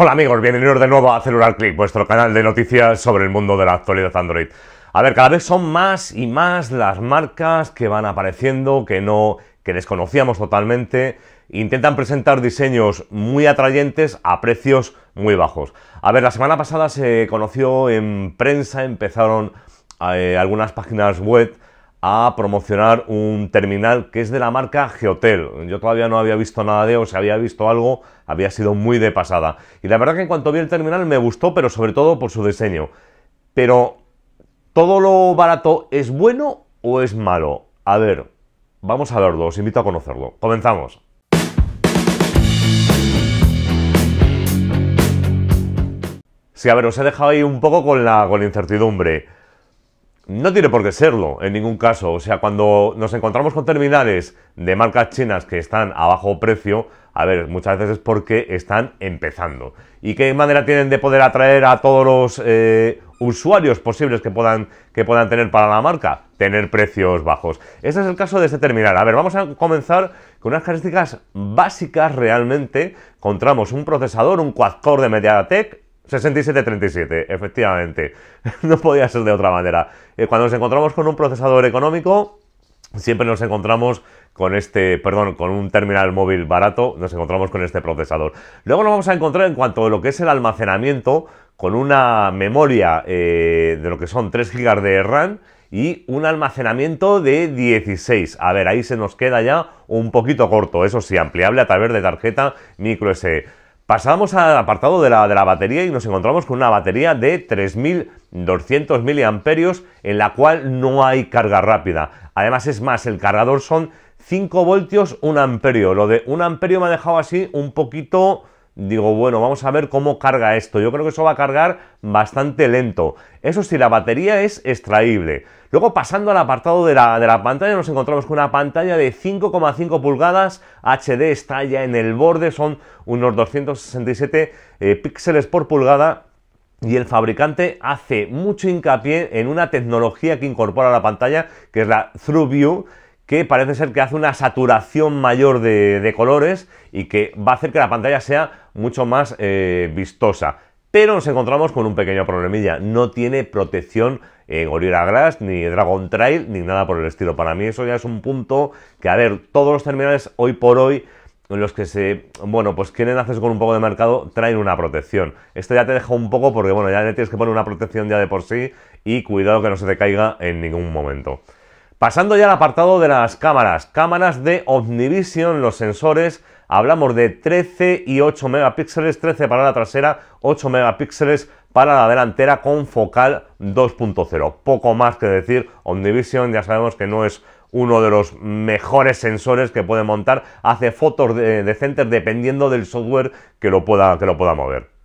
Hola amigos, bienvenidos de nuevo a Celular Click, vuestro canal de noticias sobre el mundo de la actualidad Android. A ver, cada vez son más y más las marcas que van apareciendo, que no, que desconocíamos totalmente, intentan presentar diseños muy atrayentes a precios muy bajos. A ver, la semana pasada se conoció en prensa, empezaron eh, algunas páginas web a promocionar un terminal que es de la marca Geotel. Yo todavía no había visto nada de, o si había visto algo, había sido muy de pasada. Y la verdad que en cuanto vi el terminal me gustó, pero sobre todo por su diseño. Pero, ¿todo lo barato es bueno o es malo? A ver, vamos a verlo, os invito a conocerlo. Comenzamos. Sí, a ver, os he dejado ahí un poco con la incertidumbre. No tiene por qué serlo, en ningún caso. O sea, cuando nos encontramos con terminales de marcas chinas que están a bajo precio, a ver, muchas veces es porque están empezando. ¿Y qué manera tienen de poder atraer a todos los eh, usuarios posibles que puedan, que puedan tener para la marca? Tener precios bajos. Ese es el caso de este terminal. A ver, vamos a comenzar con unas características básicas realmente. Encontramos un procesador, un quad-core de MediaTek, 6737, efectivamente. No podía ser de otra manera. Eh, cuando nos encontramos con un procesador económico, siempre nos encontramos con este, perdón, con un terminal móvil barato, nos encontramos con este procesador. Luego nos vamos a encontrar en cuanto a lo que es el almacenamiento, con una memoria eh, de lo que son 3 GB de RAM y un almacenamiento de 16. A ver, ahí se nos queda ya un poquito corto, eso sí, ampliable a través de tarjeta micro Pasamos al apartado de la, batería y nos encontramos con una batería de 3200 mAh en la cual no hay carga rápida. Además es más, el cargador son 5 voltios 1 amperio. Lo de 1 amperio me ha dejado así un poquito digo, bueno, vamos a ver cómo carga esto. Yo creo que eso va a cargar bastante lento. Eso sí, la batería es extraíble. Luego pasando al apartado de la, pantalla, nos encontramos con una pantalla de 5,5 pulgadas, HD está ya en el borde, son unos 267 eh, píxeles por pulgada, y el fabricante hace mucho hincapié en una tecnología que incorpora la pantalla, que es la View que parece ser que hace una saturación mayor de, colores y que va a hacer que la pantalla sea mucho más eh, vistosa. Pero nos encontramos con un pequeño problemilla, no tiene protección en eh, Gorilla ni Dragon Trail, ni nada por el estilo. Para mí eso ya es un punto que, a ver, todos los terminales hoy por hoy en los que se, bueno, pues quieren hacerse con un poco de mercado, traen una protección. Esto ya te deja un poco porque, bueno, ya le tienes que poner una protección ya de por sí y cuidado que no se te caiga en ningún momento. Pasando ya al apartado de las cámaras, cámaras de Omnivision, los sensores, hablamos de 13 y 8 megapíxeles, 13 para la trasera, 8 megapíxeles para la delantera con focal 2.0. Poco más que decir, Omnivision ya sabemos que no es uno de los mejores sensores que puede montar, hace fotos de, decentes dependiendo del software que lo pueda, que lo pueda mover.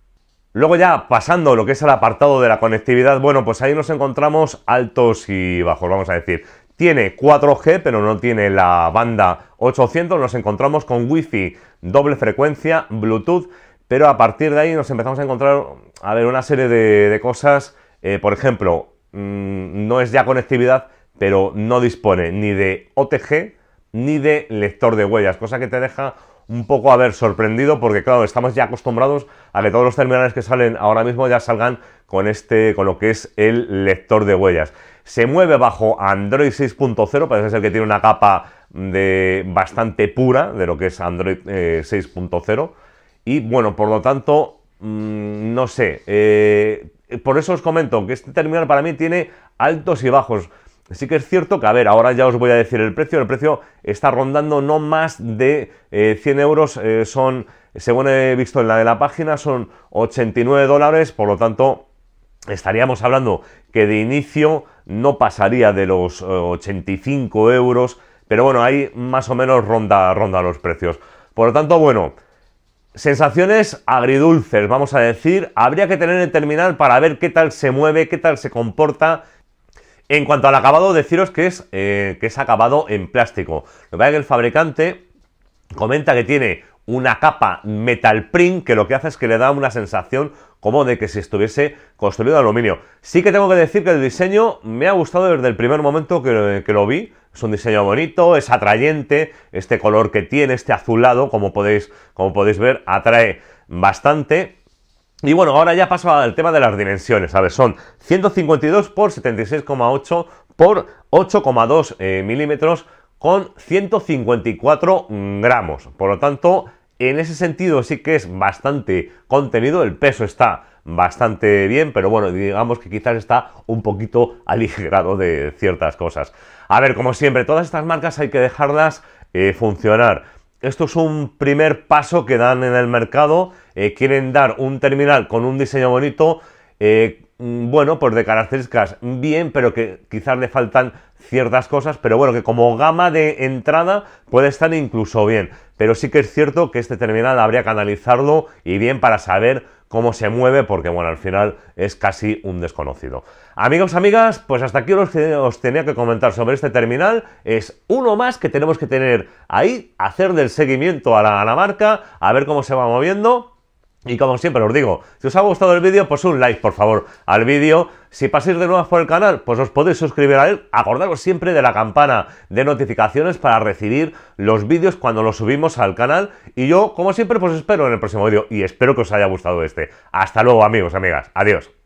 Luego ya pasando lo que es el apartado de la conectividad, bueno, pues ahí nos encontramos altos y bajos, vamos a decir. Tiene 4G, pero no tiene la banda 800. Nos encontramos con Wi-Fi doble frecuencia, Bluetooth, pero a partir de ahí nos empezamos a encontrar, a ver, una serie de, cosas. Eh, por ejemplo, mm, no es ya conectividad, pero no dispone ni de OTG ni de lector de huellas, cosa que te deja un poco haber sorprendido porque claro, estamos ya acostumbrados a que todos los terminales que salen ahora mismo ya salgan con este con lo que es el lector de huellas. Se mueve bajo Android 6.0, parece ser que tiene una capa de bastante pura de lo que es Android 6.0 eh, y bueno, por lo tanto, mm, no sé, eh, por eso os comento que este terminal para mí tiene altos y bajos. Sí que es cierto que, a ver, ahora ya os voy a decir el precio. El precio está rondando no más de 100 eh, euros. Eh, son, según he visto en la de la página, son 89 dólares. Por lo tanto, estaríamos hablando que de inicio no pasaría de los 85 eh, euros. Pero bueno, ahí más o menos ronda, ronda los precios. Por lo tanto, bueno, sensaciones agridulces, vamos a decir. Habría que tener el terminal para ver qué tal se mueve, qué tal se comporta en cuanto al acabado, deciros que es, eh, que es acabado en plástico. Lo que que el fabricante comenta que tiene una capa metal print que lo que hace es que le da una sensación como de que si estuviese construido de aluminio. Sí que tengo que decir que el diseño me ha gustado desde el primer momento que, lo vi. Es un diseño bonito, es atrayente, este color que tiene, este azulado, como podéis, como podéis ver, atrae bastante. Y bueno, ahora ya paso al tema de las dimensiones. ¿sabes? son 152 por 76,8 x 8,2 milímetros con 154 gramos. Por lo tanto, en ese sentido sí que es bastante contenido. El peso está bastante bien, pero bueno, digamos que quizás está un poquito aligerado de ciertas cosas. A ver, como siempre, todas estas marcas hay que dejarlas eh, funcionar. Esto es un primer paso que dan en el mercado. Eh, quieren dar un terminal con un diseño bonito, eh, Mm, bueno, pues de características bien, pero que quizás le faltan ciertas cosas, pero bueno, que como gama de entrada puede estar incluso bien. Pero sí que es cierto que este terminal habría que analizarlo y bien para saber cómo se mueve, porque bueno, al final es casi un desconocido. Amigos, amigas, pues hasta aquí os, tenía que comentar sobre este terminal. Es uno más que tenemos que tener ahí, hacer del seguimiento a la, a la marca, a ver cómo se va moviendo y como siempre os digo, si os ha gustado el vídeo, pues un like, por favor, al vídeo. Si pasáis de nuevo por el canal, pues os podéis suscribir a él. Acordaros siempre de la campana de notificaciones para recibir los vídeos cuando los subimos al canal. Y yo, como siempre, pues espero en el próximo vídeo y espero que os haya gustado este. Hasta luego, amigos, amigas. Adiós.